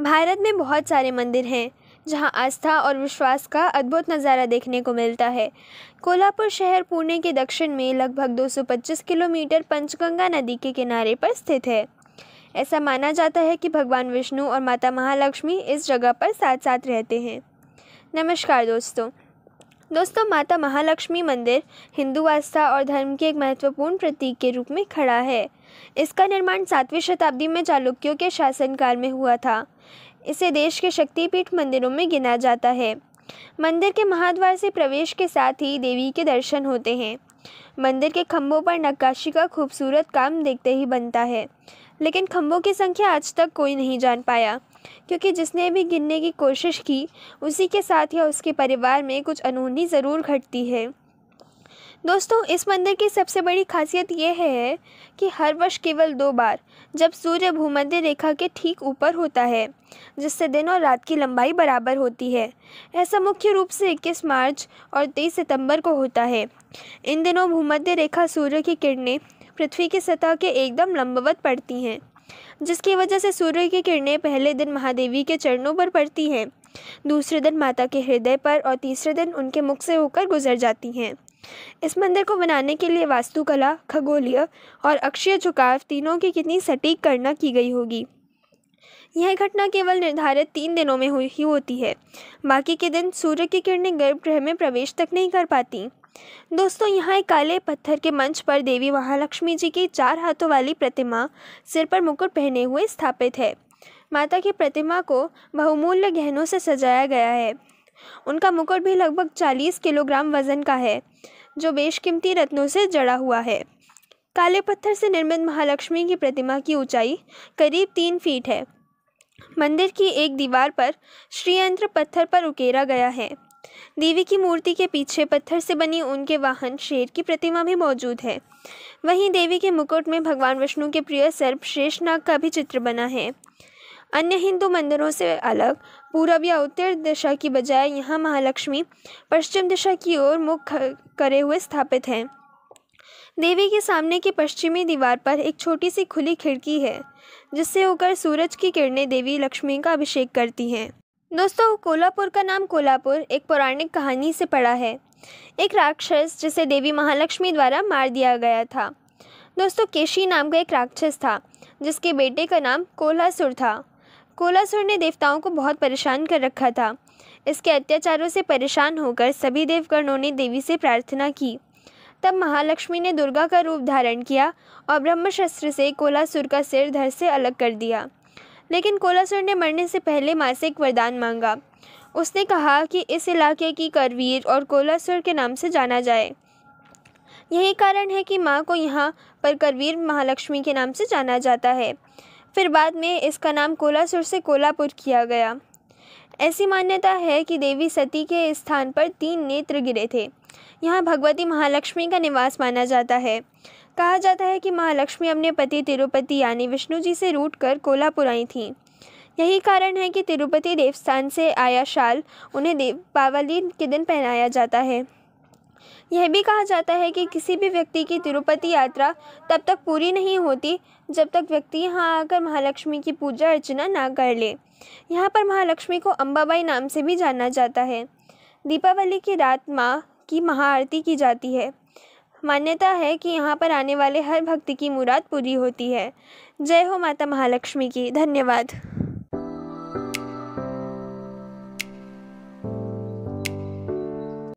भारत में बहुत सारे मंदिर हैं जहां आस्था और विश्वास का अद्भुत नज़ारा देखने को मिलता है कोल्हापुर शहर पुणे के दक्षिण में लगभग 225 किलोमीटर पंचगंगा नदी के किनारे पर स्थित है ऐसा माना जाता है कि भगवान विष्णु और माता महालक्ष्मी इस जगह पर साथ साथ रहते हैं नमस्कार दोस्तों दोस्तों माता महालक्ष्मी मंदिर हिंदू आस्था और धर्म के एक महत्वपूर्ण प्रतीक के रूप में खड़ा है इसका निर्माण सातवीं शताब्दी में चालुक्यों के शासनकाल में हुआ था इसे देश के शक्तिपीठ मंदिरों में गिना जाता है मंदिर के महाद्वार से प्रवेश के साथ ही देवी के दर्शन होते हैं मंदिर के खम्भों पर नक्काशी का खूबसूरत काम देखते ही बनता है लेकिन खम्भों की संख्या आज तक कोई नहीं जान पाया क्योंकि जिसने भी गिनने की कोशिश की उसी के साथ या उसके परिवार में कुछ अनहोनी ज़रूर घटती है दोस्तों इस मंदिर की सबसे बड़ी खासियत यह है कि हर वर्ष केवल दो बार जब सूर्य भूमध्य रेखा के ठीक ऊपर होता है जिससे दिन और रात की लंबाई बराबर होती है ऐसा मुख्य रूप से 21 मार्च और 23 सितंबर को होता है इन दिनों भूमध्य रेखा सूर्य की किरणें पृथ्वी की सतह के एकदम लंबवत पड़ती हैं जिसकी वजह से सूर्य की किरणें पहले दिन महादेवी के चरणों पर पड़ती हैं दूसरे दिन माता के हृदय पर और तीसरे दिन उनके मुख से होकर गुजर जाती हैं इस मंदिर को बनाने के लिए वास्तुकला खगोलीय और अक्षय झुकाव तीनों की कितनी सटीक करना की गई होगी यह घटना केवल निर्धारित तीन दिनों में हुई ही होती है बाकी के दिन सूर्य की किरणें गर्भगृह में प्रवेश तक नहीं कर पाती दोस्तों यहाँ एक काले पत्थर के मंच पर देवी महालक्ष्मी जी की चार हाथों वाली प्रतिमा सिर पर मुकुट पहने हुए स्थापित है माता की प्रतिमा को बहुमूल्य गहनों से सजाया गया है उनका मुकुट भी लगभग चालीस किलोग्राम वजन का है जो बेशकीमती रत्नों से जड़ा हुआ है काले पत्थर से निर्मित महालक्ष्मी की प्रतिमा की ऊंचाई करीब तीन फीट है मंदिर की एक दीवार पर श्रीयंत्र पत्थर पर उकेरा गया है देवी की मूर्ति के पीछे पत्थर से बनी उनके वाहन शेर की प्रतिमा भी मौजूद है वहीं देवी के मुकुट में भगवान विष्णु के प्रिय सर्प शेषनाग का भी चित्र बना है अन्य हिंदू मंदिरों से अलग पूरब या उत्तर दिशा की बजाय यहाँ महालक्ष्मी पश्चिम दिशा की ओर मुख करे हुए स्थापित हैं देवी के सामने की पश्चिमी दीवार पर एक छोटी सी खुली खिड़की है जिससे होकर सूरज की किरणें देवी लक्ष्मी का अभिषेक करती हैं दोस्तों कोल्हापुर का नाम कोल्हापुर एक पौराणिक कहानी से पड़ा है एक राक्षस जिसे देवी महालक्ष्मी द्वारा मार दिया गया था दोस्तों केशी नाम का एक राक्षस था जिसके बेटे का नाम कोल्हासुर था कोल्हासुर ने देवताओं को बहुत परेशान कर रखा था इसके अत्याचारों से परेशान होकर सभी देवगणों ने देवी से प्रार्थना की तब महालक्ष्मी ने दुर्गा का रूप धारण किया और ब्रह्मशस्त्र से कोलासुर का सिर धर से अलग कर दिया लेकिन कोलासुर ने मरने से पहले माँ से एक वरदान मांगा उसने कहा कि इस इलाके की करवीर और कोलासुर के नाम से जाना जाए यही कारण है कि माँ को यहाँ पर करवीर महालक्ष्मी के नाम से जाना जाता है फिर बाद में इसका नाम कोलासुर से कोलापुर किया गया ऐसी मान्यता है कि देवी सती के स्थान पर तीन नेत्र गिरे थे यहाँ भगवती महालक्ष्मी का निवास माना जाता है कहा जाता है कि महालक्ष्मी अपने पति तिरुपति यानी विष्णु जी से रूट कर कोल्हापुर आई थी यही कारण है कि तिरुपति देवस्थान से आया शाल उन्हें दीपावली के दिन पहनाया जाता है यह भी कहा जाता है कि किसी भी व्यक्ति की तिरुपति यात्रा तब तक पूरी नहीं होती जब तक व्यक्ति यहाँ आकर महालक्ष्मी की पूजा अर्चना ना कर ले यहाँ पर महालक्ष्मी को अम्बाबाई नाम से भी जाना जाता है दीपावली की रात माँ की महाआरती की जाती है मान्यता है कि यहाँ पर आने वाले हर भक्त की मुराद पूरी होती है जय हो माता महालक्ष्मी की धन्यवाद